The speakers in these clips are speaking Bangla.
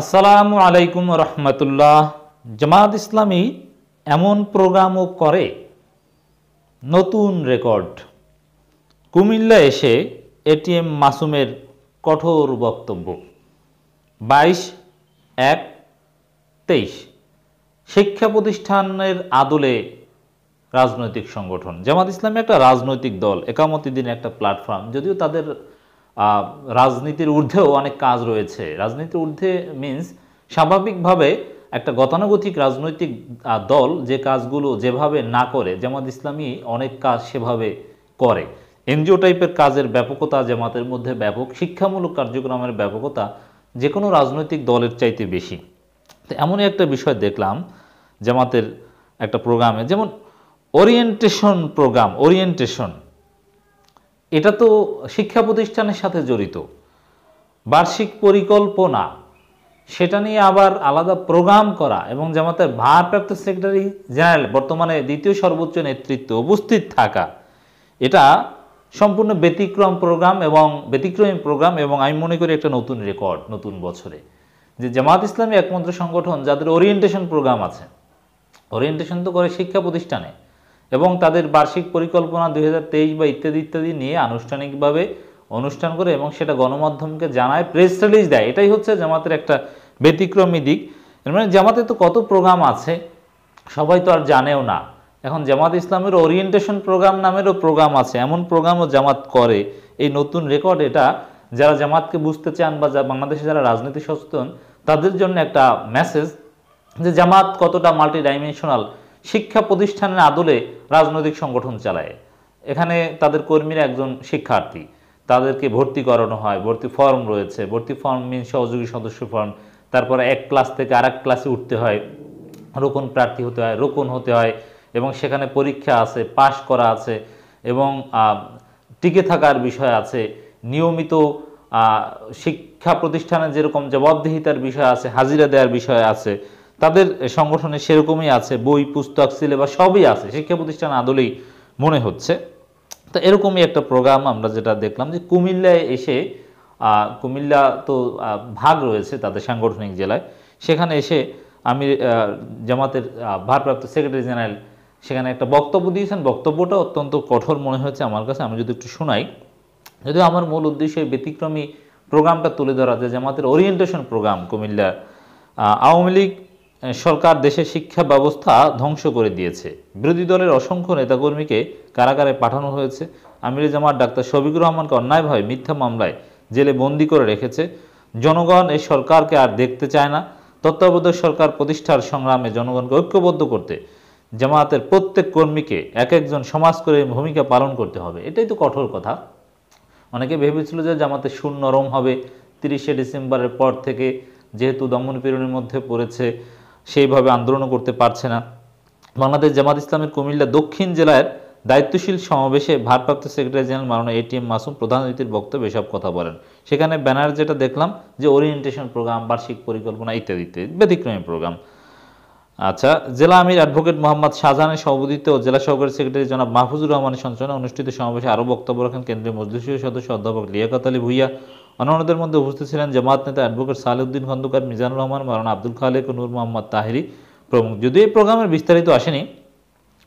আসসালামু আলাইকুম রহমতুল্লাহ জামাত ইসলামী এমন প্রোগ্রামও করে নতুন রেকর্ড কুমিল্লা এসে এটিএম মাসুমের কঠোর বক্তব্য বাইশ এক তেইশ শিক্ষা প্রতিষ্ঠানের আদলে রাজনৈতিক সংগঠন জামাত ইসলামী একটা রাজনৈতিক দল একামতি দিন একটা প্ল্যাটফর্ম যদিও তাদের রাজনীতির ঊর্ধ্বেও অনেক কাজ রয়েছে রাজনীতির ঊর্ধ্বে মিন্স স্বাভাবিকভাবে একটা গতানুগতিক রাজনৈতিক দল যে কাজগুলো যেভাবে না করে জামাত ইসলামী অনেক কাজ সেভাবে করে এনজিও টাইপের কাজের ব্যাপকতা জামাতের মধ্যে ব্যাপক শিক্ষামূলক কার্যক্রমের ব্যাপকতা যে কোনো রাজনৈতিক দলের চাইতে বেশি তো এমনই একটা বিষয় দেখলাম জামাতের একটা প্রোগ্রামে যেমন ওরিয়েন্টেশন প্রোগ্রাম ওরিয়েন্টেশন এটা তো শিক্ষা প্রতিষ্ঠানের সাথে জড়িত বার্ষিক পরিকল্পনা সেটা নিয়ে আবার আলাদা প্রোগ্রাম করা এবং জামাতের ভারপ্রাপ্ত সেক্রেটারি জেনারেল বর্তমানে দ্বিতীয় সর্বোচ্চ নেতৃত্ব উপস্থিত থাকা এটা সম্পূর্ণ ব্যতিক্রম প্রোগ্রাম এবং ব্যতিক্রমী প্রোগ্রাম এবং আমি মনে করি একটা নতুন রেকর্ড নতুন বছরে যে জামাত ইসলামী একমাত্র সংগঠন যাদের ওরিয়েন্টেশন প্রোগ্রাম আছে ওরিয়েন্টেশন তো করে শিক্ষা প্রতিষ্ঠানে এবং তাদের বার্ষিক পরিকল্পনা দুই বা ইত্যাদি ইত্যাদি নিয়ে আনুষ্ঠানিকভাবে অনুষ্ঠান করে এবং সেটা গণমাধ্যমকে জানায় প্রেস রিলিজ দেয় এটাই হচ্ছে জামাতের একটা ব্যতিক্রমী দিক মানে জামাতে তো কত প্রোগ্রাম আছে সবাই তো আর জানেও না এখন জামাত ইসলামের ওরিয়েন্টেশন প্রোগ্রাম নামেরও প্রোগ্রাম আছে এমন প্রোগ্রামও জামাত করে এই নতুন রেকর্ড এটা যারা জামাতকে বুঝতে চান বা বাংলাদেশে যারা রাজনীতি সচেতন তাদের জন্য একটা মেসেজ যে জামাত কতটা মাল্টি ডাইমেনশনাল শিক্ষা প্রতিষ্ঠানের আদলে রাজনৈতিক সংগঠন চালায় এখানে তাদের কর্মীর একজন শিক্ষার্থী তাদেরকে ভর্তি করানো হয় ভর্তি ফর্ম রয়েছে ভর্তি ফর্ম মিন সহযোগী সদস্য ফর্ম তারপরে এক ক্লাস থেকে আর ক্লাসে উঠতে হয় রোকন প্রার্থী হতে হয় রোকন হতে হয় এবং সেখানে পরীক্ষা আছে পাশ করা আছে এবং টিকে থাকার বিষয় আছে নিয়মিত শিক্ষা প্রতিষ্ঠানের যেরকম জবাবদিহিতার বিষয় আছে হাজিরা দেওয়ার বিষয় আছে তাদের সংগঠনে সেরকমই আছে বই পুস্তক সিলেবাস সবই আছে শিক্ষা প্রতিষ্ঠান আদলেই মনে হচ্ছে তো এরকমই একটা প্রোগ্রাম আমরা যেটা দেখলাম যে কুমিল্লায় এসে কুমিল্লা তো ভাগ রয়েছে তাদের সাংগঠনিক জেলায় সেখানে এসে আমি জামাতের ভারপ্রাপ্ত সেক্রেটারি জেনারেল সেখানে একটা বক্তব্য দিয়েছেন বক্তব্যটা অত্যন্ত কঠোর মনে হয়েছে আমার কাছে আমি যদি একটু শোনাই যদিও আমার মূল উদ্দেশ্য এই ব্যতিক্রমী প্রোগ্রামটা তুলে ধরা যে জামাতের ওরিয়েন্টেশন প্রোগ্রাম কুমিল্লা আওয়ামী লীগ সরকার দেশের শিক্ষা ব্যবস্থা ধ্বংস করে দিয়েছে বিরোধী দলের অসংখ্য নেতাকর্মীকে কারাগারে পাঠানো হয়েছে আমিরে জামার ডাক্তার শবিকুর রহমানকে অন্যায়ভাবে মিথ্যা মামলায় জেলে বন্দি করে রেখেছে জনগণ এই সরকারকে আর দেখতে চায় না তত্ত্বাবধায়ক সরকার প্রতিষ্ঠার সংগ্রামে জনগণকে ঐক্যবদ্ধ করতে জামায়াতের প্রত্যেক কর্মীকে এক একজন সমাজ করে ভূমিকা পালন করতে হবে এটাই তো কঠোর কথা অনেকে ভেবেছিল যে জামাতে শূন্য নরম হবে তিরিশে ডিসেম্বরের পর থেকে যেহেতু দমন পীড়নের মধ্যে পড়েছে সেইভাবে আন্দোলনও করতে পারছে না বাংলাদেশ জামাত ইসলামের কুমিল্লা দক্ষিণ জেলার দায়িত্বশীল সমাবেশে ভারপ্রাপ্ত সেক্রেটারি জেনারেল মাননীয় এটিএম মাসুম প্রধান অতিথির বক্তব্য এসব কথা বলেন সেখানে ব্যানার যেটা দেখলাম যে ওরিয়েন্টেশন প্রোগ্রাম বার্ষিক পরিকল্পনা ইত্যাদিতে ব্যতিক্রমী প্রোগ্রাম আচ্ছা জেলা আমির অ্যাডভোকেট মোহাম্মদ শাহজাহানের সভাপতিত্বে ও জেলা সহকারী সেক্রেটারি জনাব মাহফুজুর রহমানের সঞ্চালনে অনুষ্ঠিত সমাবেশে আরও বক্তব্য রাখেন কেন্দ্রীয় মজলিসীয় সদস্য অধ্যাপক লিয়াকাত আলী ভুইয়া অন্যান্যদের মধ্যে উপস্থিত ছিলেন জামাত নেতা অ্যাডভোকেট সালেউদ্দিন খন্দকার মিজানুর রহমান মারানা আব্দুল খালেক নূর মোহাম্মদ তাহিরি প্রমুখ যদি এই প্রোগ্রামের বিস্তারিত আসেনি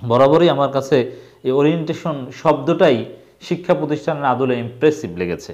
বরাবরই আমার কাছে এই ওরিয়েন্টেশন শব্দটাই শিক্ষা প্রতিষ্ঠানের আদলে ইমপ্রেসিভ লেগেছে